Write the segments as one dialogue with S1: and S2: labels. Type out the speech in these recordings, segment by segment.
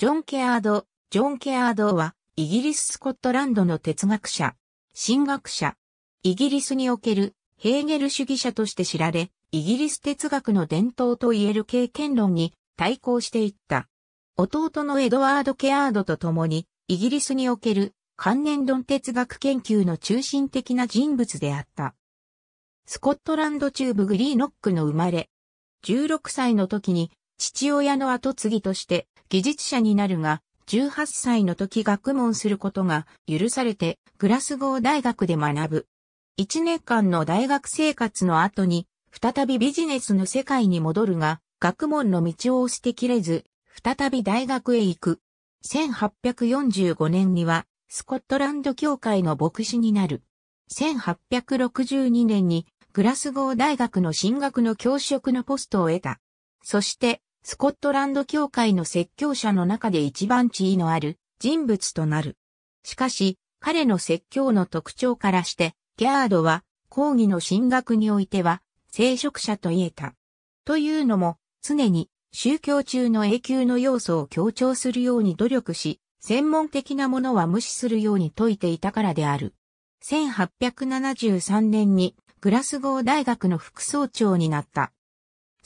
S1: ジョン・ケアード、ジョン・ケアードは、イギリス・スコットランドの哲学者、神学者、イギリスにおけるヘーゲル主義者として知られ、イギリス哲学の伝統といえる経験論に対抗していった。弟のエドワード・ケアードと共に、イギリスにおける関連論哲学研究の中心的な人物であった。スコットランド中部グリーノックの生まれ、16歳の時に父親の後継ぎとして技術者になるが、18歳の時学問することが許されて、グラスゴー大学で学ぶ。1年間の大学生活の後に、再びビジネスの世界に戻るが、学問の道を捨てきれず、再び大学へ行く。1845年には、スコットランド協会の牧師になる。1862年に、グラスゴー大学の進学の教職のポストを得た。そして、スコットランド教会の説教者の中で一番地位のある人物となる。しかし、彼の説教の特徴からして、ギャードは講義の進学においては、聖職者と言えた。というのも、常に宗教中の永久の要素を強調するように努力し、専門的なものは無視するように説いていたからである。1873年にグラスゴー大学の副総長になった。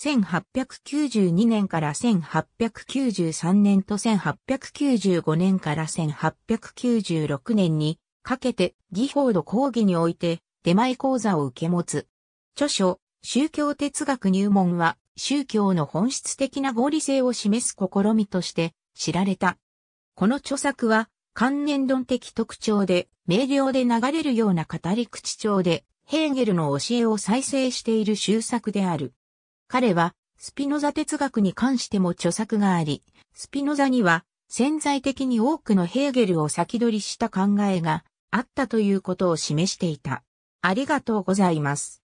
S1: 1892年から1893年と1895年から1896年にかけて技フォード講義において出前講座を受け持つ。著書、宗教哲学入門は宗教の本質的な合理性を示す試みとして知られた。この著作は関連論的特徴で明瞭で流れるような語り口調でヘーゲルの教えを再生している修作である。彼はスピノザ哲学に関しても著作があり、スピノザには潜在的に多くのヘーゲルを先取りした考えがあったということを示していた。ありがとうございます。